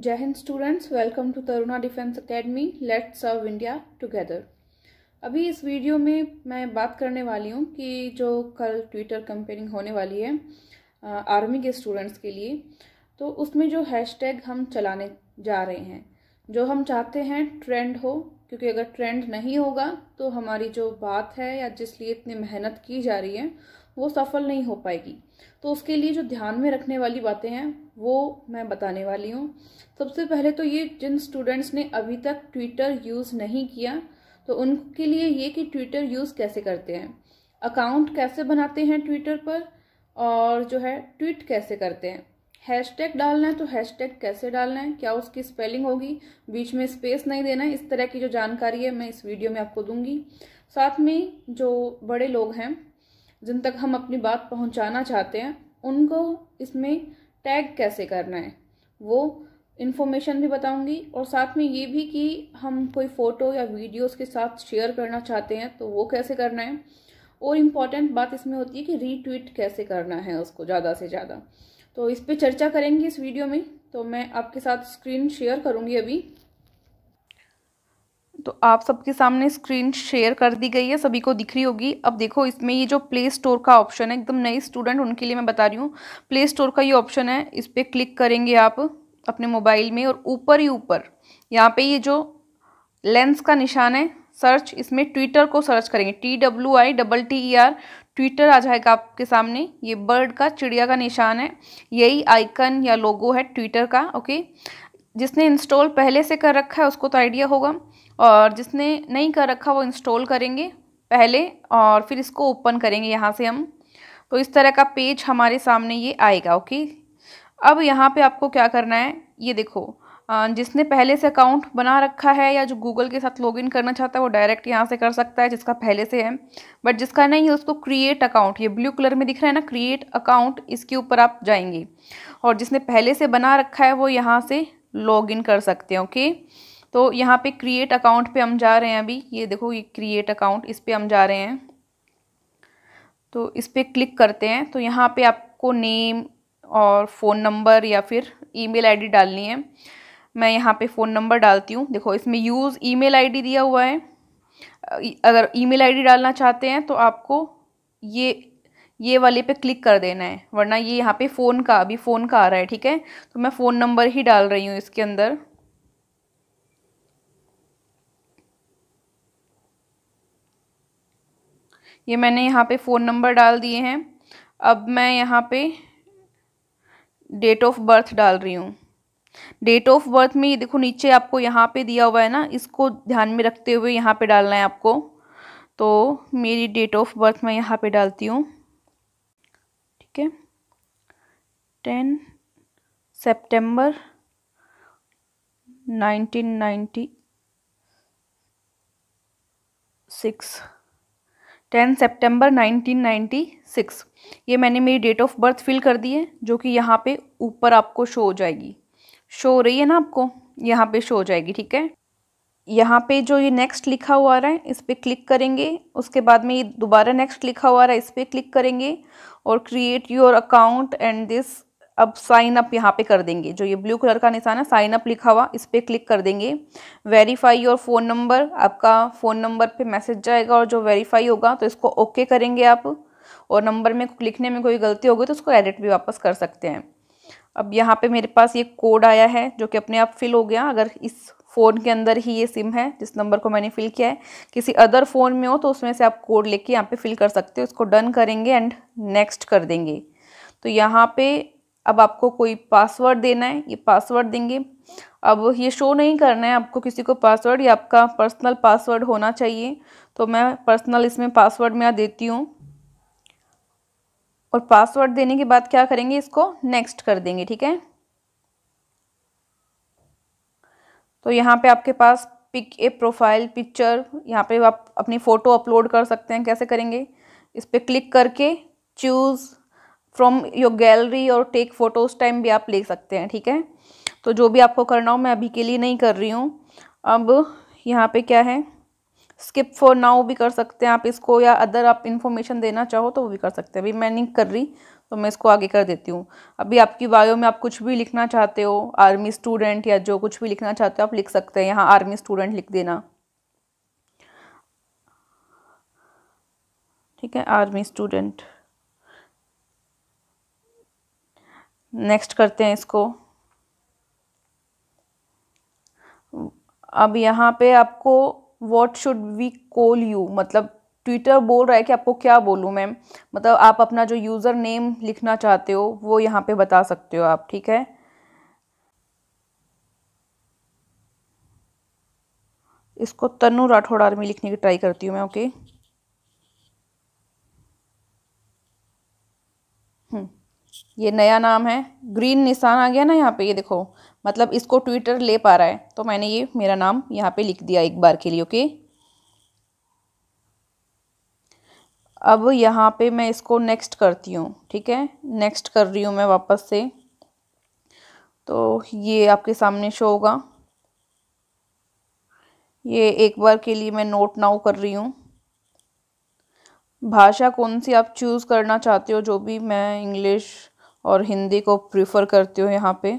जय हिंद students welcome to Taruna defence academy let's serve India together अभी इस वीडियो में मैं बात करने वाली हूँ कि जो कल ट्विटर कंपेनिंग होने वाली है आर्मी के स्टूडेंट्स के लिए तो उसमें जो हैशटैग हम चलाने जा रहे हैं जो हम चाहते हैं ट्रेंड हो क्योंकि अगर ट्रेंड नहीं होगा तो हमारी जो बात है या जिस लिए इतनी मेहनत की जा रही है वो सफल नहीं हो पाएगी तो उसके लिए जो ध्यान में रखने वाली बातें हैं वो मैं बताने वाली हूँ सबसे पहले तो ये जिन स्टूडेंट्स ने अभी तक ट्विटर यूज़ नहीं किया तो उनके लिए ये कि ट्विटर यूज़ कैसे करते हैं अकाउंट कैसे बनाते हैं ट्विटर पर और जो है ट्वीट कैसे करते हैं हैशटैग डालना है तो हैशटैग कैसे डालना है क्या उसकी स्पेलिंग होगी बीच में स्पेस नहीं देना है इस तरह की जो जानकारी है मैं इस वीडियो में आपको दूंगी साथ में जो बड़े लोग हैं जिन तक हम अपनी बात पहुंचाना चाहते हैं उनको इसमें टैग कैसे करना है वो इन्फॉर्मेशन भी बताऊंगी और साथ में ये भी कि हम कोई फ़ोटो या वीडियोस के साथ शेयर करना चाहते हैं तो वो कैसे करना है और इम्पॉर्टेंट बात इसमें होती है कि रीट्वीट कैसे करना है उसको ज़्यादा से ज़्यादा तो इस पर चर्चा करेंगे इस वीडियो में तो मैं आपके साथ स्क्रीन शेयर करूँगी अभी तो आप सबके सामने स्क्रीन शेयर कर दी गई है सभी को दिख रही होगी अब देखो इसमें ये जो प्ले स्टोर का ऑप्शन है एकदम नए स्टूडेंट उनके लिए मैं बता रही हूँ प्ले स्टोर का ये ऑप्शन है इस पर क्लिक करेंगे आप अपने मोबाइल में और ऊपर ही ऊपर यहाँ पे ये जो लेंस का निशान है सर्च इसमें ट्विटर को सर्च करेंगे T W I double T E R Twitter आ जाएगा आपके सामने ये बर्ड का चिड़िया का निशान है यही आइकन या लोगो है ट्विटर का ओके जिसने इंस्टॉल पहले से कर रखा है उसको तो आइडिया होगा और जिसने नहीं कर रखा वो इंस्टॉल करेंगे पहले और फिर इसको ओपन करेंगे यहाँ से हम तो इस तरह का पेज हमारे सामने ये आएगा ओके अब यहाँ पे आपको क्या करना है ये देखो जिसने पहले से अकाउंट बना रखा है या जो गूगल के साथ लॉगिन करना चाहता है वो डायरेक्ट यहाँ से कर सकता है जिसका पहले से है बट जिसका नहीं है उसको क्रिएट अकाउंट ये ब्लू कलर में दिख रहा है ना क्रिएट अकाउंट इसके ऊपर आप जाएंगे और जिसने पहले से बना रखा है वो यहाँ से लॉगिन कर सकते हैं ओके तो यहाँ पे क्रिएट अकाउंट पे हम जा रहे हैं अभी ये देखो ये क्रिएट अकाउंट इस पर हम जा रहे हैं तो इस पर क्लिक करते हैं तो यहाँ पे आपको नेम और फ़ोन नंबर या फिर ईमेल आईडी डालनी है मैं यहाँ पे फ़ोन नंबर डालती हूँ देखो इसमें यूज़ ईमेल आईडी दिया हुआ है अगर ईमेल आईडी डालना चाहते हैं तो आपको ये ये वाले पे क्लिक कर देना है वरना ये यहाँ पे फ़ोन का अभी फ़ोन का आ रहा है ठीक है तो मैं फ़ोन नंबर ही डाल रही हूँ इसके अंदर ये मैंने यहाँ पे फ़ोन नंबर डाल दिए हैं अब मैं यहाँ पे डेट ऑफ बर्थ डाल रही हूँ डेट ऑफ बर्थ में ये देखो नीचे आपको यहाँ पे दिया हुआ है ना इसको ध्यान में रखते हुए यहाँ पे डालना है आपको तो मेरी डेट ऑफ बर्थ मैं यहाँ पे डालती हूँ के ten September nineteen ninety six ten September nineteen ninety six ये मैंने मेरी डेट ऑफ बर्थ फिल कर दी है जो कि यहाँ पे ऊपर आपको शो हो जाएगी शो हो रही है ना आपको यहाँ पे शो हो जाएगी ठीक है यहाँ पे जो ये नेक्स्ट लिखा हुआ रहा है इस पर क्लिक करेंगे उसके बाद में ये दोबारा नेक्स्ट लिखा हुआ रहा है इस पर क्लिक करेंगे और create your account and this अब साइन अप यहाँ पे कर देंगे जो ये ब्लू कलर का निशान है साइन अप लिखा हुआ इस पर क्लिक कर देंगे वेरीफाई योर फ़ोन नंबर आपका फ़ोन नंबर पे मैसेज जाएगा और जो वेरीफाई होगा तो इसको ओके करेंगे आप और नंबर में लिखने में कोई गलती होगी तो उसको एडिट भी वापस कर सकते हैं अब यहाँ पे मेरे पास ये कोड आया है जो कि अपने आप फिल हो गया अगर इस फ़ोन के अंदर ही ये सिम है जिस नंबर को मैंने फ़िल किया है किसी अदर फ़ोन में हो तो उसमें से आप कोड लेके यहाँ पे फिल कर सकते हो इसको डन करेंगे एंड नेक्स्ट कर देंगे तो यहाँ पे अब आपको कोई पासवर्ड देना है ये पासवर्ड देंगे अब ये शो नहीं करना है आपको किसी को पासवर्ड या आपका पर्सनल पासवर्ड होना चाहिए तो मैं पर्सनल इसमें पासवर्ड में देती हूँ और पासवर्ड देने के बाद क्या करेंगे इसको नेक्स्ट कर देंगे ठीक है तो यहाँ पे आपके पास पिक ए प्रोफाइल पिक्चर यहाँ पे आप अपनी फ़ोटो अपलोड कर सकते हैं कैसे करेंगे इस पर क्लिक करके चूज़ फ्रॉम योर गैलरी और टेक फ़ोटो उस टाइम भी आप ले सकते हैं ठीक है तो जो भी आपको करना हो मैं अभी के लिए नहीं कर रही हूँ अब यहाँ पे क्या है स्किप फॉर नाउ भी कर सकते हैं आप इसको या अदर आप इन्फॉर्मेशन देना चाहो तो वो भी कर सकते हैं अभी मैं नहीं कर रही तो मैं इसको आगे कर देती हूँ अभी आपकी बायो में आप कुछ भी लिखना चाहते हो आर्मी स्टूडेंट या जो कुछ भी लिखना चाहते हो आप लिख सकते हैं यहाँ आर्मी स्टूडेंट लिख देना ठीक है आर्मी स्टूडेंट नेक्स्ट करते हैं इसको अब यहाँ पे आपको what should we call you मतलब ट्विटर बोल रहा है कि आपको क्या बोलूँ मैम मतलब आप अपना जो यूज़र नेम लिखना चाहते हो वो यहाँ पे बता सकते हो आप ठीक है इसको तनु राठौड़ आर्मी लिखने की ट्राई करती हूँ मैं ओके हम्म, ये नया नाम है ग्रीन निशान आ गया ना यहाँ पे ये देखो मतलब इसको ट्विटर ले पा रहा है तो मैंने ये मेरा नाम यहाँ पे लिख दिया एक बार के लिए ओके अब यहाँ पे मैं इसको नेक्स्ट करती हूँ ठीक है नेक्स्ट कर रही हूँ मैं वापस से तो ये आपके सामने शो होगा ये एक बार के लिए मैं नोट नाउ कर रही हूँ भाषा कौन सी आप चूज़ करना चाहते हो जो भी मैं इंग्लिश और हिंदी को प्रीफर करती हूँ यहाँ पे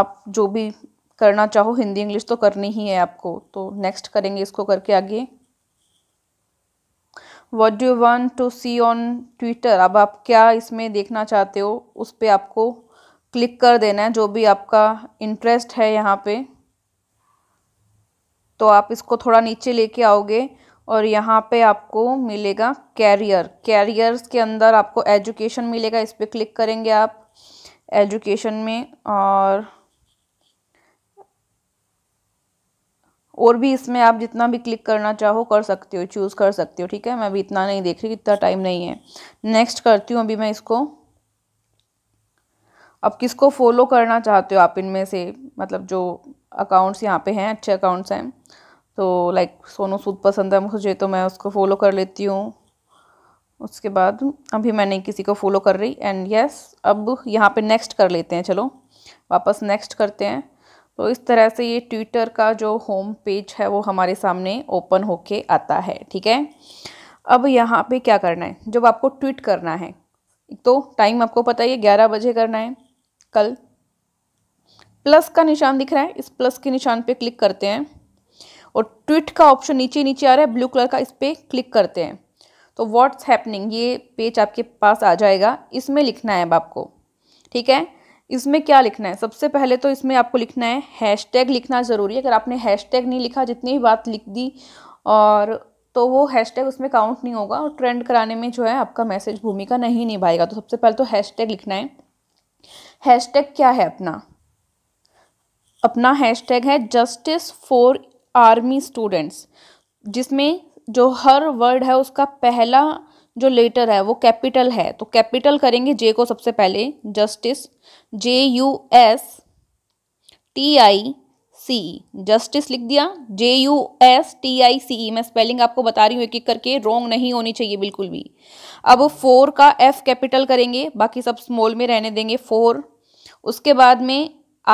आप जो भी करना चाहो हिंदी इंग्लिश तो करनी ही है आपको तो नेक्स्ट करेंगे इसको करके आगे what do want to see on Twitter अब आप क्या इसमें देखना चाहते हो उस पर आपको क्लिक कर देना है जो भी आपका इंटरेस्ट है यहाँ पे तो आप इसको थोड़ा नीचे लेके आओगे और यहाँ पे आपको मिलेगा कैरियर कैरियर्स के अंदर आपको एजुकेशन मिलेगा इस पर क्लिक करेंगे आप एजुकेशन में और और भी इसमें आप जितना भी क्लिक करना चाहो कर सकते हो चूज़ कर सकते हो ठीक है मैं अभी इतना नहीं देख रही इतना टाइम नहीं है नेक्स्ट करती हूँ अभी मैं इसको अब किसको फॉलो करना चाहते हो आप इनमें से मतलब जो अकाउंट्स यहाँ पे हैं अच्छे अकाउंट्स हैं तो लाइक सोनू सूद पसंद है मुझे तो मैं उसको फॉलो कर लेती हूँ उसके बाद अभी मैं नहीं किसी को फॉलो कर रही एंड यस yes, अब यहाँ पे नेक्स्ट कर लेते हैं चलो वापस नेक्स्ट करते हैं तो इस तरह से ये ट्विटर का जो होम पेज है वो हमारे सामने ओपन होके आता है ठीक है अब यहाँ पे क्या करना है जब आपको ट्वीट करना है तो टाइम आपको पता ही है ग्यारह बजे करना है कल प्लस का निशान दिख रहा है इस प्लस के निशान पे क्लिक करते हैं और ट्वीट का ऑप्शन नीचे नीचे आ रहा है ब्लू कलर का इस पर क्लिक करते हैं तो व्हाट्स हैपनिंग ये पेज आपके पास आ जाएगा इसमें लिखना है अब आपको ठीक है इसमें क्या लिखना है सबसे पहले तो इसमें आपको लिखना है हैशटैग लिखना ज़रूरी है अगर आपने हैशटैग नहीं लिखा जितनी भी बात लिख दी और तो वो हैशटैग उसमें काउंट नहीं होगा और ट्रेंड कराने में जो है आपका मैसेज भूमिका नहीं निभाएगा तो सबसे पहले तो हैशटैग लिखना है हैशटैग क्या है अपना अपना हैशटैग है जस्टिस फॉर आर्मी स्टूडेंट्स जिसमें जो हर वर्ड है उसका पहला जो लेटर है वो कैपिटल है तो कैपिटल करेंगे जे को सबसे पहले justice J U S T I C justice लिख दिया J U S T I C E मैं स्पेलिंग आपको बता रही हूँ एक एक करके रॉन्ग नहीं होनी चाहिए बिल्कुल भी अब फोर का एफ कैपिटल करेंगे बाकी सब स्मॉल में रहने देंगे फोर उसके बाद में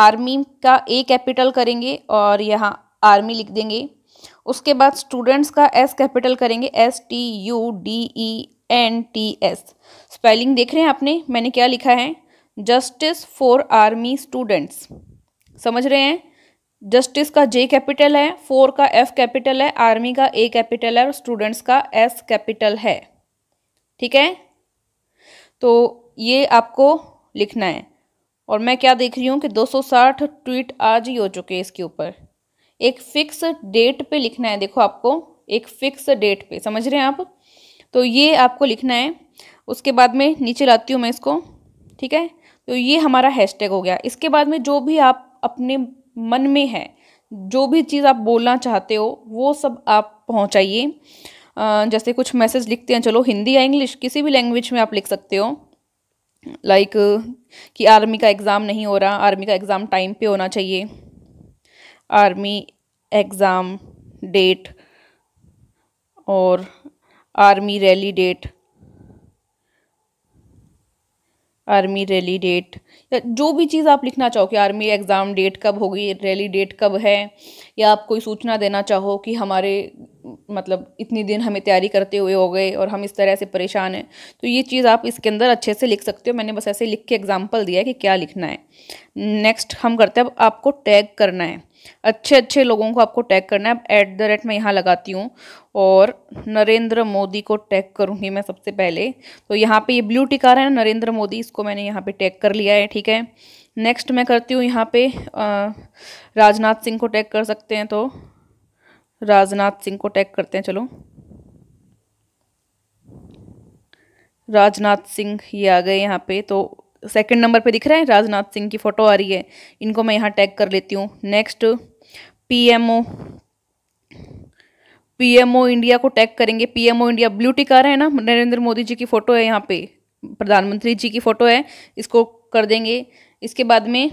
आर्मी का ए कैपिटल करेंगे और यहाँ आर्मी लिख देंगे उसके बाद स्टूडेंट्स का एस कैपिटल करेंगे S T U D E N T S spelling देख रहे हैं आपने मैंने क्या लिखा है जस्टिस फॉर आर्मी स्टूडेंट्स समझ रहे हैं जस्टिस का जे कैपिटल है फोर का एफ कैपिटल है आर्मी का ए कैपिटल है और स्टूडेंट्स का एस कैपिटल है ठीक है तो ये आपको लिखना है और मैं क्या देख रही हूँ कि 260 ट्वीट आज ही हो चुके हैं इसके ऊपर एक फिक्स डेट पे लिखना है देखो आपको एक फिक्स डेट पे समझ रहे हैं आप तो ये आपको लिखना है उसके बाद में नीचे लाती हूँ मैं इसको ठीक है तो ये हमारा हैशटैग हो गया इसके बाद में जो भी आप अपने मन में है जो भी चीज़ आप बोलना चाहते हो वो सब आप पहुँचाइए जैसे कुछ मैसेज लिखते हैं चलो हिंदी या इंग्लिश किसी भी लैंग्वेज में आप लिख सकते हो लाइक like, कि आर्मी का एग्ज़ाम नहीं हो रहा आर्मी का एग्ज़ाम टाइम पे होना चाहिए आर्मी एग्ज़ाम डेट और army rally date army rally date या जो भी चीज़ आप लिखना चाहो कि आर्मी एग्ज़ाम डेट कब होगी रैली डेट कब है या आप कोई सूचना देना चाहो कि हमारे मतलब इतनी दिन हमें तैयारी करते हुए हो गए और हम इस तरह से परेशान हैं तो ये चीज़ आप इसके अंदर अच्छे से लिख सकते हो मैंने बस ऐसे लिख के एग्जाम्पल दिया है कि क्या लिखना है नेक्स्ट हम करते हैं अब आपको टैग करना है अच्छे अच्छे लोगों को आपको टैग करना है ऐट द रेट मैं यहाँ लगाती हूँ और नरेंद्र मोदी को टैग करूँगी मैं सबसे पहले तो यहाँ पे ये ब्लू टिक आ रहा है नरेंद्र मोदी इसको मैंने यहाँ पे टैग कर लिया है ठीक है नेक्स्ट मैं करती हूँ यहाँ पे राजनाथ सिंह को टैग कर सकते हैं तो राजनाथ सिंह को टैग करते हैं चलो राजनाथ सिंह ये आ गए यहाँ पे तो सेकंड नंबर पे दिख रहा है राजनाथ सिंह की फ़ोटो आ रही है इनको मैं यहाँ टैग कर लेती हूँ नेक्स्ट पीएमओ पीएमओ इंडिया को टैग करेंगे पीएमओ इंडिया ब्लू टिक आ रहा है ना नरेंद्र मोदी जी की फ़ोटो है यहाँ पे प्रधानमंत्री जी की फ़ोटो है इसको कर देंगे इसके बाद में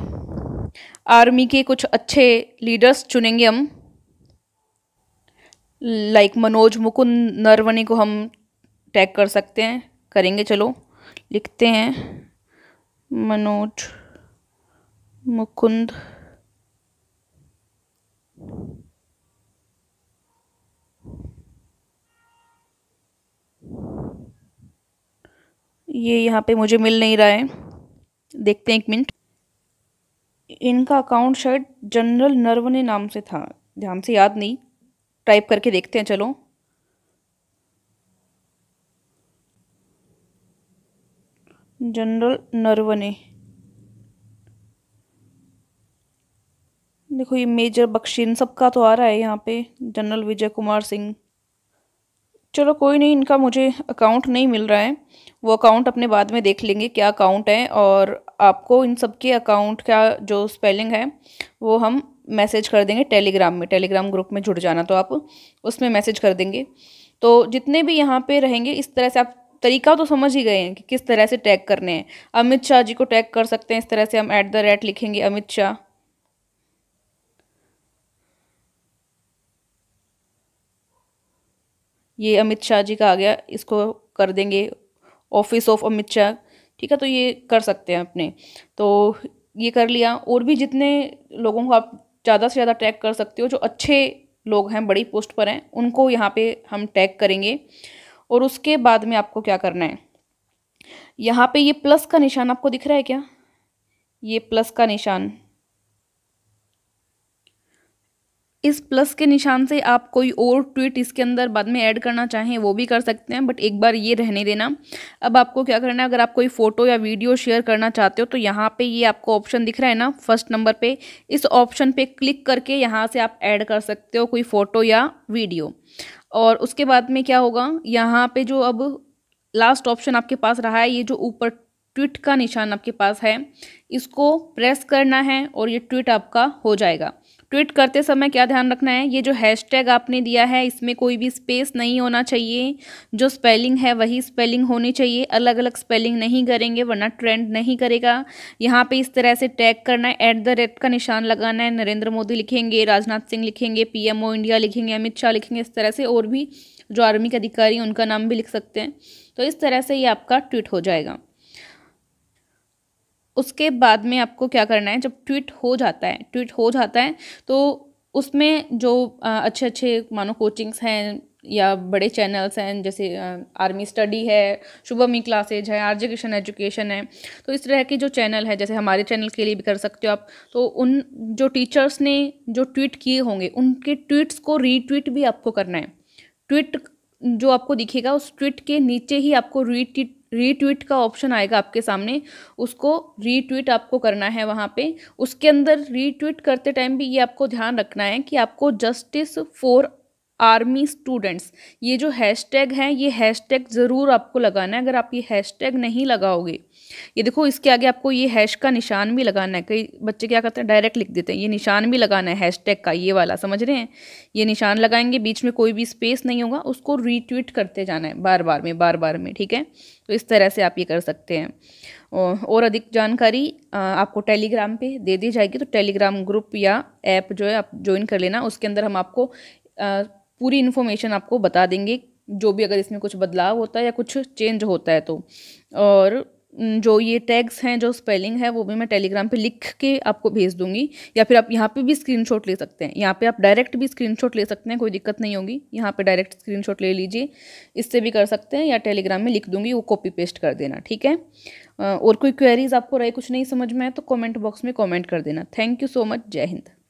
आर्मी के कुछ अच्छे लीडर्स चुनेंगे हम लाइक like मनोज मुकुंद नरवने को हम टैग कर सकते हैं करेंगे चलो लिखते हैं मनोज मुकुंद ये यहाँ पे मुझे मिल नहीं रहा है देखते हैं एक मिनट इनका अकाउंट शायद जनरल नर्वने नाम से था ध्यान से याद नहीं टाइप करके देखते हैं चलो जनरल नरवने देखो ये मेजर बख्शी इन सबका तो आ रहा है यहाँ पे जनरल विजय कुमार सिंह चलो कोई नहीं इनका मुझे अकाउंट नहीं मिल रहा है वो अकाउंट अपने बाद में देख लेंगे क्या अकाउंट है और आपको इन सब के अकाउंट का जो स्पेलिंग है वो हम मैसेज कर देंगे टेलीग्राम में टेलीग्राम ग्रुप में जुड़ जाना तो आप उसमें मैसेज कर देंगे तो जितने भी यहाँ पे रहेंगे इस तरह से आप तरीका तो समझ ही गए हैं कि किस तरह से टैग करने हैं अमित शाह जी को टैग कर सकते हैं इस तरह से हम ऐट द रेट लिखेंगे अमित शाह ये अमित शाह जी का आ गया इसको कर देंगे ऑफिस ऑफ अमित शाह ठीक है तो ये कर सकते हैं अपने तो ये कर लिया और भी जितने लोगों को आप ज़्यादा से ज़्यादा टैग कर सकते हो जो अच्छे लोग हैं बड़ी पोस्ट पर हैं उनको यहाँ पे हम टैग करेंगे और उसके बाद में आपको क्या करना है यहाँ पे ये प्लस का निशान आपको दिख रहा है क्या ये प्लस का निशान इस प्लस के निशान से आप कोई और ट्वीट इसके अंदर बाद में ऐड करना चाहें वो भी कर सकते हैं बट एक बार ये रहने देना अब आपको क्या करना है अगर आप कोई फ़ोटो या वीडियो शेयर करना चाहते हो तो यहाँ पे ये आपको ऑप्शन दिख रहा है ना फर्स्ट नंबर पे इस ऑप्शन पे क्लिक करके यहाँ से आप ऐड कर सकते हो कोई फ़ोटो या वीडियो और उसके बाद में क्या होगा यहाँ पे जो अब लास्ट ऑप्शन आपके पास रहा है ये जो ऊपर ट्विट का निशान आपके पास है इसको प्रेस करना है और ये ट्विट आपका हो जाएगा ट्वीट करते समय क्या ध्यान रखना है ये जो हैशटैग आपने दिया है इसमें कोई भी स्पेस नहीं होना चाहिए जो स्पेलिंग है वही स्पेलिंग होनी चाहिए अलग अलग स्पेलिंग नहीं करेंगे वरना ट्रेंड नहीं करेगा यहाँ पे इस तरह से टैग करना है ऐट द रेट का निशान लगाना है नरेंद्र मोदी लिखेंगे राजनाथ सिंह लिखेंगे पी इंडिया लिखेंगे अमित शाह लिखेंगे इस तरह से और भी जो आर्मी के अधिकारी उनका नाम भी लिख सकते हैं तो इस तरह से ये आपका ट्वीट हो जाएगा उसके बाद में आपको क्या करना है जब ट्वीट हो जाता है ट्वीट हो जाता है तो उसमें जो अच्छे अच्छे मानो कोचिंग्स हैं या बड़े चैनल्स हैं जैसे आर्मी स्टडी है शुभमी क्लासेज है आर्जे किशन एजुकेशन है तो इस तरह के जो चैनल है जैसे हमारे चैनल के लिए भी कर सकते हो आप तो उन जो टीचर्स ने जो ट्वीट किए होंगे उनके ट्वीट्स को रीट्वीट भी आपको करना है ट्वीट जो आपको दिखेगा उस ट्वीट के नीचे ही आपको रीट्वीट रीट्वीट का ऑप्शन आएगा आपके सामने उसको रीट्वीट आपको करना है वहाँ पे उसके अंदर रीट्वीट करते टाइम भी ये आपको ध्यान रखना है कि आपको जस्टिस फॉर आर्मी स्टूडेंट्स ये जो हैशटैग है ये हैशटैग ज़रूर आपको लगाना है अगर आप ये हैशटैग नहीं लगाओगे ये देखो इसके आगे आपको ये हैश का निशान भी लगाना है कई बच्चे क्या करते हैं डायरेक्ट लिख देते हैं ये निशान भी लगाना है हैशटैग का ये वाला समझ रहे हैं ये निशान लगाएंगे बीच में कोई भी स्पेस नहीं होगा उसको रीट्वीट करते जाना है बार बार में बार बार में ठीक है तो इस तरह से आप ये कर सकते हैं और अधिक जानकारी आपको टेलीग्राम पर दे दी जाएगी तो टेलीग्राम ग्रुप या ऐप जो है आप ज्वाइन कर लेना उसके अंदर हम आपको पूरी इन्फॉर्मेशन आपको बता देंगे जो भी अगर इसमें कुछ बदलाव होता है या कुछ चेंज होता है तो और जो ये टैग्स हैं जो स्पेलिंग है वो भी मैं टेलीग्राम पे लिख के आपको भेज दूंगी या फिर आप यहाँ पे भी स्क्रीनशॉट ले सकते हैं यहाँ पे आप डायरेक्ट भी स्क्रीनशॉट ले सकते हैं कोई दिक्कत नहीं होगी यहाँ पे डायरेक्ट स्क्रीनशॉट ले लीजिए इससे भी कर सकते हैं या टेलीग्राम में लिख दूंगी वो कॉपी पेस्ट कर देना ठीक है और कोई क्वेरीज आपको रहे कुछ नहीं समझ में आए तो कॉमेंट बॉक्स में कॉमेंट कर देना थैंक यू सो मच जय हिंद